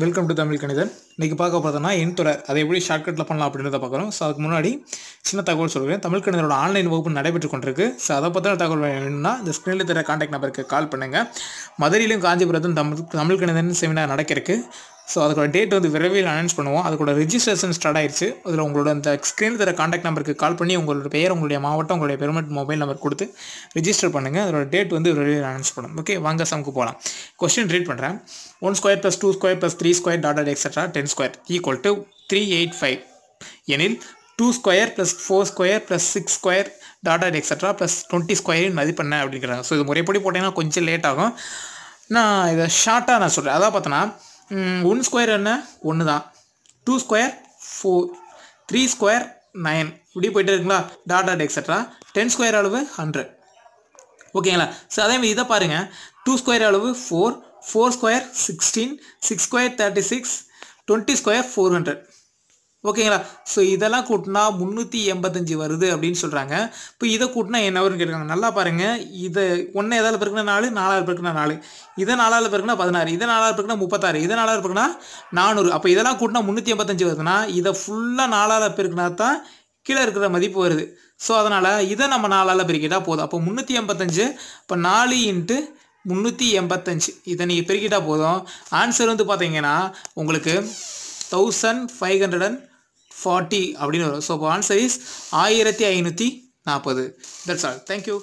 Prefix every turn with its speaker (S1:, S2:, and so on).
S1: welcome to Tamil கணிதன் இன்றைக்கி பார்க்க என் தொடர் அதை எப்படி ஷார்ட்கட்டில் பண்ணலாம் அப்படின்றத பார்க்குறோம் ஸோ அதுக்கு முன்னாடி சின்ன தகவல் சொல்கிறேன் தமிழ் கணிதனோட ஆன்லைன் வகுப்பு நடைபெற்று கொண்டிருக்கு ஸோ அதை பற்றின தகவல் வேணும்னா இந்த ஸ்க்ரீனில் தர காண்டாக்ட் நம்பருக்கு கால் பண்ணுங்கள் மதுரையிலும் காஞ்சிபுரத்தும் தமிழ் தமிழ் கணிதன் செமினார் நடக்கிறதுக்கு ஸோ அதோட டேட் வந்து விரைவில் அனௌன்ஸ் பண்ணுவோம் அதோட ரிஜிஸ்ட்ரேஷன் ஸ்டார்ட் ஆயிடுச்சு அதில் உங்களோட அந்த ஸ்க்ரீன் தர காண்டாக்ட் நம்பருக்கு கால் பண்ணி உங்களோட பெயர் உங்களுடைய மாவட்டம் உங்களுடைய பெர்மனெண்ட் மொபைல் நம்பர் கொடுத்து ரிஜிஸ்டர் பண்ணுங்கள் அதோட டேட் வந்து விரைவில் அனௌன்ஸ் பண்ணணும் ஓகே வாங்க சமுக்கு போகலாம் கொஸ்டின் ரீட் பண்ணுறேன் one square plus two square plus three square dot extra ten square equal to three eight five எனில் two square plus four square plus six square dot extra plus twenty ஸ்கொயரின் மதிப்பெண்ண அப்படிங்கிறாங்க so இது முறைப்படி போட்டிங்கன்னா கொஞ்சம் late ஆகும் நான் இதை ஷார்ட்டாக நான் சொல்கிறேன் அதான் பார்த்தோன்னா ஒன் ஸ்கொயர் என்ன ஒன்று தான் two square four three square nine இப்படி போயிட்டு இருக்குங்களா dot dot extra ten square அளவு ஹண்ட்ரட் ஓகேங்களா ஸோ அதே மாதிரி இதை பாருங்கள் டூ ஸ்கொயர் அளவு four four square sixteen six square thirty six twenty square four hundred ஓகேங்களா ஸோ இதெல்லாம் கூட்டினா முந்நூற்றி எண்பத்தஞ்சு வருது அப்படின்னு சொல்கிறாங்க இப்போ இதை கூட்டினா என்ன வரும்னு கேட்குறாங்க நல்லா பாருங்கள் இதை ஒன்று எதாவது பிறகுனா நாலு நாலாவது பிறகுனா நாலு இதை நாலாவது பிறகுனா பதினாறு இதை நாலாவது பிறகுனா முப்பத்தாறு இதை நாலாவது பிறகுனா நானூறு அப்போ இதெல்லாம் கூட்டினா முந்நூற்றி எண்பத்தஞ்சு வருதுன்னா இதை ஃபுல்லாக நாலாவது பிறகுனா தான் கீழே இருக்கிற மதிப்பு வருது ஸோ அதனால் இதை நம்ம நாலால் பெருக்கிட்டால் போதும் அப்போ முந்நூற்றி எண்பத்தஞ்சு இப்போ நாலு இன்ட்டு முந்நூற்றி எண்பத்தஞ்சு இதை நீங்கள் பெருக்கிட்டால் போதும் ஆன்சர் வந்து பார்த்தீங்கன்னா உங்களுக்கு thousand five hundred and forty அப்படின்னு வரும் ஸோ ஆன்சர் இஸ் ஆயிரத்தி ஐநூற்றி நாற்பது தட்ஸ் ஆல் தேங்க்யூ